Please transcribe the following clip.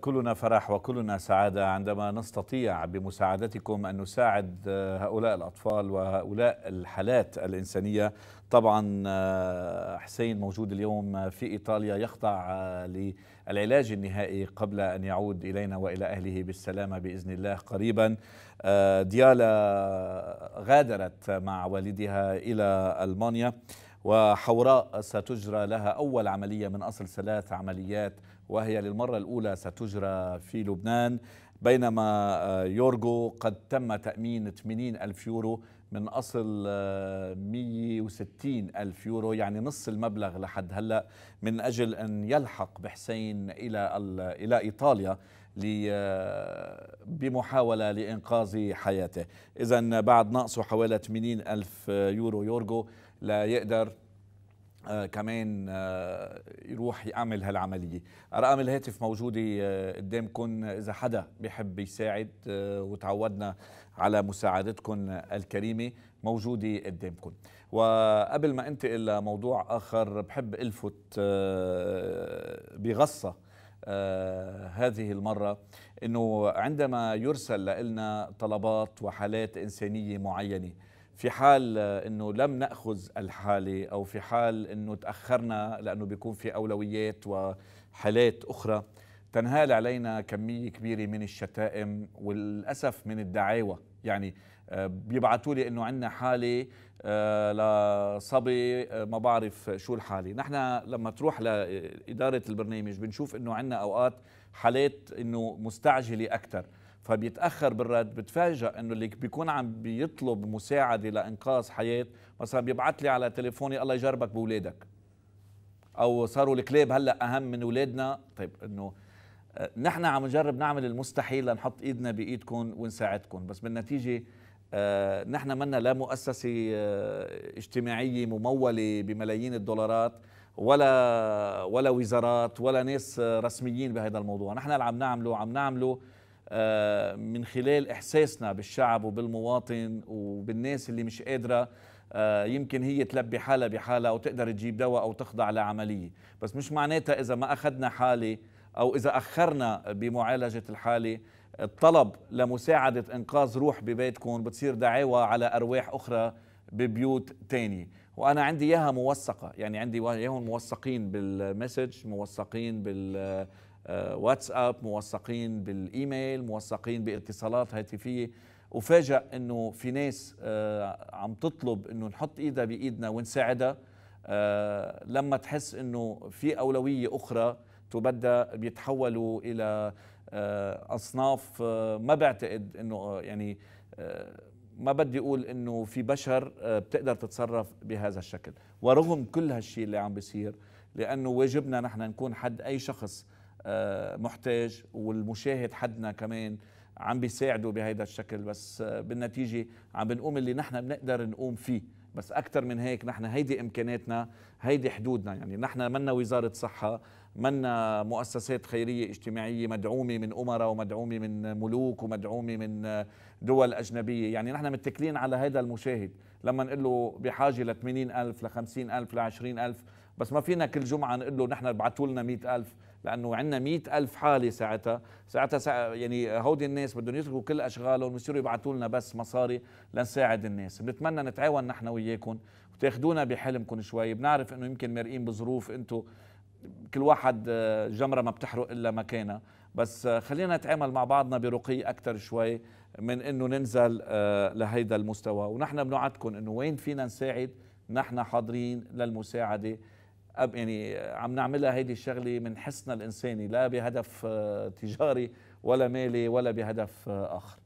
كلنا فرح وكلنا سعادة عندما نستطيع بمساعدتكم أن نساعد هؤلاء الأطفال وهؤلاء الحالات الإنسانية طبعا حسين موجود اليوم في إيطاليا يخضع للعلاج النهائي قبل أن يعود إلينا وإلى أهله بالسلامة بإذن الله قريبا ديالا غادرت مع والدها إلى ألمانيا وحوراء ستجرى لها أول عملية من أصل ثلاث عمليات وهي للمرة الأولى ستجرى في لبنان بينما آه، يورجو قد تم تأمين 80 ألف يورو من أصل 160 آه، ألف يورو يعني نص المبلغ لحد هلأ من أجل أن يلحق بحسين إلى, إلى إيطاليا آه، بمحاولة لإنقاذ حياته إذا بعد نقصه حوالي 80 ألف يورو يورجو لا يقدر آه كمان آه يروح يعمل هالعمليه ارقام الهاتف موجوده آه قدامكم اذا حدا بيحب يساعد آه، وتعودنا على مساعدتكم الكريمه موجوده قدامكم وقبل ما انتقل لموضوع اخر بحب الفت آه، بغصه آه، هذه المره انه عندما يرسل لنا طلبات وحالات انسانيه معينه في حال آه، انه لم ناخذ الحاله او في حال انه تاخرنا لانه بيكون في اولويات وحالات اخرى تنهال علينا كميه كبيره من الشتائم وللاسف من الدعاوى يعني آه، بيبعتوا لي انه عندنا حاله آه، لصبي ما بعرف شو الحاله نحن لما تروح لاداره البرنامج بنشوف انه عندنا اوقات حالات انه مستعجله اكثر فبيتاخر بالرد بتفاجئ انه اللي بيكون عم بيطلب مساعده لانقاذ حياه مثلا بيبعث لي على تليفوني الله يجربك باولادك او صاروا الكلاب هلا اهم من اولادنا طيب انه آه، نحن عم نجرب نعمل المستحيل لنحط ايدنا بايدكم ونساعدكم بس بالنتيجه آه نحن منا لا مؤسسه آه اجتماعيه مموله بملايين الدولارات ولا ولا وزارات ولا ناس آه، رسميين بهذا الموضوع نحن اللي عم نعمله عم نعمله آه، من خلال احساسنا بالشعب وبالمواطن وبالناس اللي مش قادره آه، يمكن هي تلبي حالها بحالها او تقدر تجيب دواء او تخضع لعمليه، بس مش معناتها اذا ما اخذنا حاله او اذا اخرنا بمعالجه الحاله الطلب لمساعده انقاذ روح ببيتكم بتصير دعاوى على ارواح اخرى ببيوت تاني وانا عندي اياها موثقه يعني عندي اياهم موثقين بالمسج موثقين بال واتساب موثقين بالايميل موثقين باتصالات هاتفيه وفاجأ انه في ناس آه، عم تطلب انه نحط ايدها بايدنا ونساعدها آه، لما تحس انه في اولويه اخرى تبدا بيتحولوا الى آه، اصناف ما بعتقد انه يعني ما بدي اقول انه في بشر بتقدر تتصرف بهذا الشكل ورغم كل هالشيء اللي عم بيصير لانه واجبنا نحن نكون حد اي شخص محتاج والمشاهد حدنا كمان عم بيساعدوا بهيدا الشكل بس بالنتيجه عم بنقوم اللي نحن بنقدر نقوم فيه بس اكثر من هيك نحن هيدي امكاناتنا هيدي حدودنا يعني نحن منا وزاره صحه من مؤسسات خيرية اجتماعية مدعومة من أمراء ومدعومة من ملوك ومدعومة من دول أجنبية يعني نحن متكلين على هذا المشاهد لما نقول له بحاجة ل 80 ألف ل 50 ألف ل 20 ألف بس ما فينا كل جمعة نقول له نحن ابعتوا لنا 100 ألف لأنه عندنا مئة ألف حالة ساعتها ساعتها ساعة يعني هودي الناس بدهم يتركوا كل أشغالهم ويصيروا يبعثوا لنا بس مصاري لنساعد الناس بنتمنى نتعاون نحن وياكم وتاخدونا بحلمكم شوي بنعرف أنه يمكن مرئين بظروف أنتم كل واحد آه، جمرة ما بتحرق إلا مكانها بس آه، خلينا نتعامل مع بعضنا برقي أكثر شوي من انه ننزل آه، لهيدا المستوى ونحن بنوعدكم انه وين فينا نساعد نحن حاضرين للمساعده يعني عم نعملها هيدي الشغله من حسنا الانساني لا بهدف تجاري ولا مالي ولا بهدف اخر